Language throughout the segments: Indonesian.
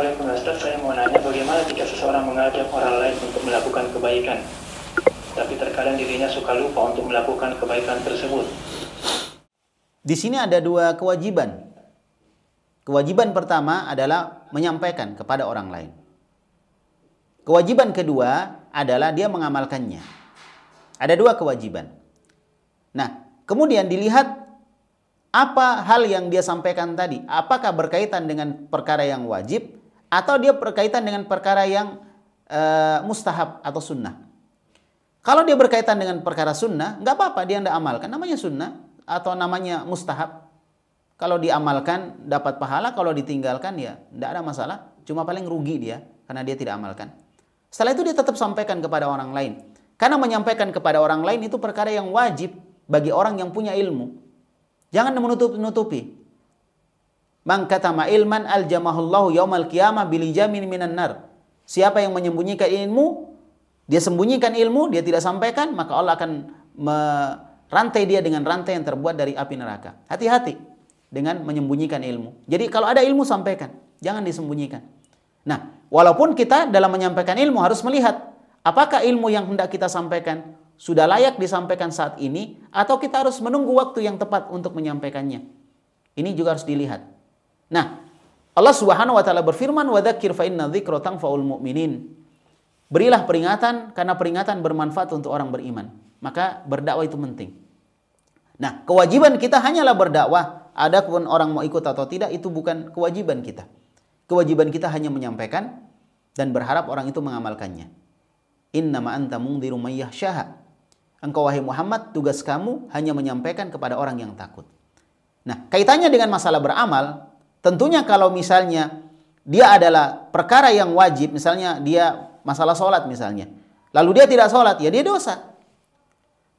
Assalamualaikum Ustaz, saya mau nanya bagaimana jika seseorang mengajak orang lain untuk melakukan kebaikan tapi terkadang dirinya suka lupa untuk melakukan kebaikan tersebut. Di sini ada dua kewajiban. Kewajiban pertama adalah menyampaikan kepada orang lain. Kewajiban kedua adalah dia mengamalkannya. Ada dua kewajiban. Nah, kemudian dilihat apa hal yang dia sampaikan tadi, apakah berkaitan dengan perkara yang wajib atau dia berkaitan dengan perkara yang e, mustahab atau sunnah. Kalau dia berkaitan dengan perkara sunnah, nggak apa-apa dia anda amalkan. Namanya sunnah atau namanya mustahab. Kalau diamalkan dapat pahala, kalau ditinggalkan ya tidak ada masalah. Cuma paling rugi dia karena dia tidak amalkan. Setelah itu dia tetap sampaikan kepada orang lain. Karena menyampaikan kepada orang lain itu perkara yang wajib bagi orang yang punya ilmu. Jangan menutupi Man katama ilman aljamahullahu yaumal qiyamah bilijamin minan nar. Siapa yang menyembunyikan ilmu, dia sembunyikan ilmu, dia tidak sampaikan, maka Allah akan merantai dia dengan rantai yang terbuat dari api neraka. Hati-hati dengan menyembunyikan ilmu. Jadi kalau ada ilmu sampaikan, jangan disembunyikan. Nah, walaupun kita dalam menyampaikan ilmu harus melihat apakah ilmu yang hendak kita sampaikan sudah layak disampaikan saat ini atau kita harus menunggu waktu yang tepat untuk menyampaikannya. Ini juga harus dilihat. Nah, Allah Subhanahu wa taala berfirman wa dzakir fa inna dzikra tanfa'ul mu'minin. Berilah peringatan karena peringatan bermanfaat untuk orang beriman. Maka berdakwah itu penting. Nah, kewajiban kita hanyalah berdakwah. Ada pun orang mau ikut atau tidak itu bukan kewajiban kita. Kewajiban kita hanya menyampaikan dan berharap orang itu mengamalkannya. ma anta mungdiru mayyahsyaha. Engkau wahai Muhammad, tugas kamu hanya menyampaikan kepada orang yang takut. Nah, kaitannya dengan masalah beramal, Tentunya kalau misalnya dia adalah perkara yang wajib, misalnya dia masalah sholat misalnya. Lalu dia tidak sholat, ya dia dosa.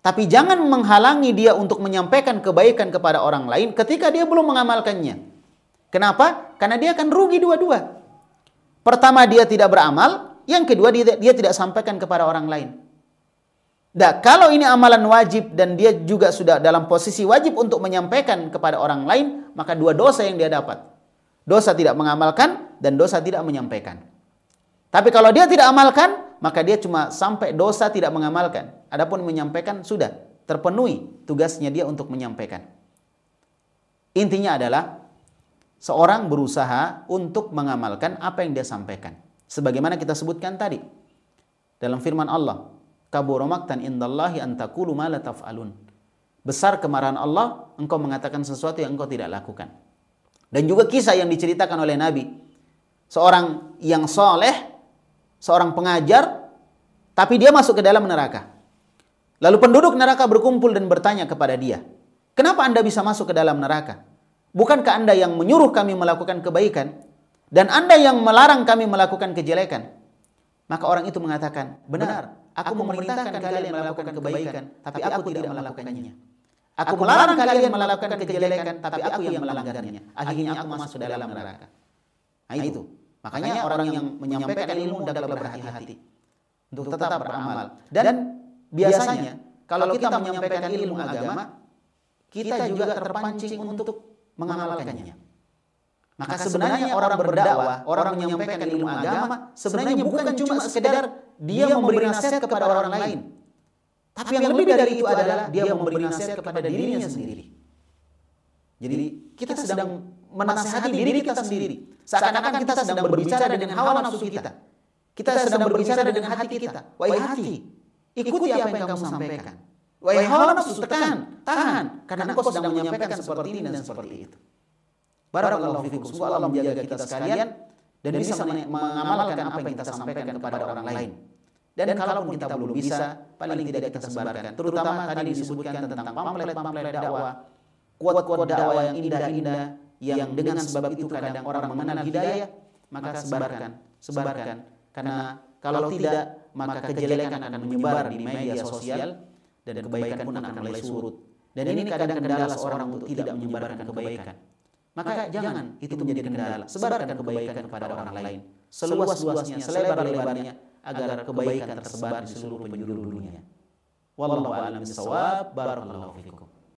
Tapi jangan menghalangi dia untuk menyampaikan kebaikan kepada orang lain ketika dia belum mengamalkannya. Kenapa? Karena dia akan rugi dua-dua. Pertama dia tidak beramal, yang kedua dia, tidak sampaikan kepada orang lain. Nah, kalau ini amalan wajib dan dia juga sudah dalam posisi wajib untuk menyampaikan kepada orang lain, maka dua dosa yang dia dapat. Dosa tidak mengamalkan dan dosa tidak menyampaikan. Tapi kalau dia tidak amalkan, maka dia cuma sampai dosa tidak mengamalkan. Adapun menyampaikan sudah terpenuhi tugasnya dia untuk menyampaikan. Intinya adalah seorang berusaha untuk mengamalkan apa yang dia sampaikan. Sebagaimana kita sebutkan tadi dalam firman Allah, kabura indallahi antakulu ma Besar kemarahan Allah engkau mengatakan sesuatu yang engkau tidak lakukan. Dan juga kisah yang diceritakan oleh Nabi. Seorang yang soleh, seorang pengajar, tapi dia masuk ke dalam neraka. Lalu penduduk neraka berkumpul dan bertanya kepada dia, Kenapa Anda bisa masuk ke dalam neraka? Bukankah Anda yang menyuruh kami melakukan kebaikan? Dan Anda yang melarang kami melakukan kejelekan? Maka orang itu mengatakan, benar, aku, aku memerintahkan kalian melakukan kebaikan, tapi aku tidak melakukannya. Aku melarang kalian melakukan kejelekan, tapi aku yang melanggarnya. Akhirnya aku masuk dalam neraka. Nah itu. Nah, Makanya orang yang menyampaikan ilmu adalah berhati-hati untuk tetap beramal. Dan biasanya kalau kita menyampaikan ilmu agama, kita juga terpancing untuk mengamalkannya. Maka sebenarnya orang berdakwah, orang menyampaikan ilmu agama, sebenarnya bukan cuma sekedar dia memberi nasihat kepada orang lain, tapi yang lebih dari itu adalah dia memberi nasihat kepada dirinya sendiri. Jadi kita sedang menasihati diri kita sendiri. Seakan-akan kita sedang berbicara dengan hawa nafsu kita. Kita sedang berbicara dengan hati kita. Wahai hati, ikuti apa yang kamu sampaikan. Wahai hawa nafsu, tekan, tahan. Karena engkau sedang menyampaikan seperti ini dan seperti itu. Barakallahu fikum. Semoga Allah menjaga kita sekalian dan bisa mengamalkan apa yang kita sampaikan kepada orang lain. Dan, Dan kalaupun kita belum bisa, paling tidak kita sebarkan. Terutama tadi disebutkan tentang pamflet-pamflet dakwah, kuat-kuat dakwah yang indah-indah, yang dengan sebab itu kadang orang mengenal hidayah, maka sebarkan, sebarkan. Karena kalau tidak, maka kejelekan akan menyebar di media sosial, dan kebaikan pun akan mulai surut. Dan ini kadang kendala seorang untuk tidak menyebarkan kebaikan. Maka jangan itu menjadi kendala. Sebarkan kebaikan kepada orang lain. Seluas-luasnya, selebar-lebarnya, agar kebaikan tersebar di seluruh penjuru dunia. Wallahu a'lam bissawab. Barakallahu fikum.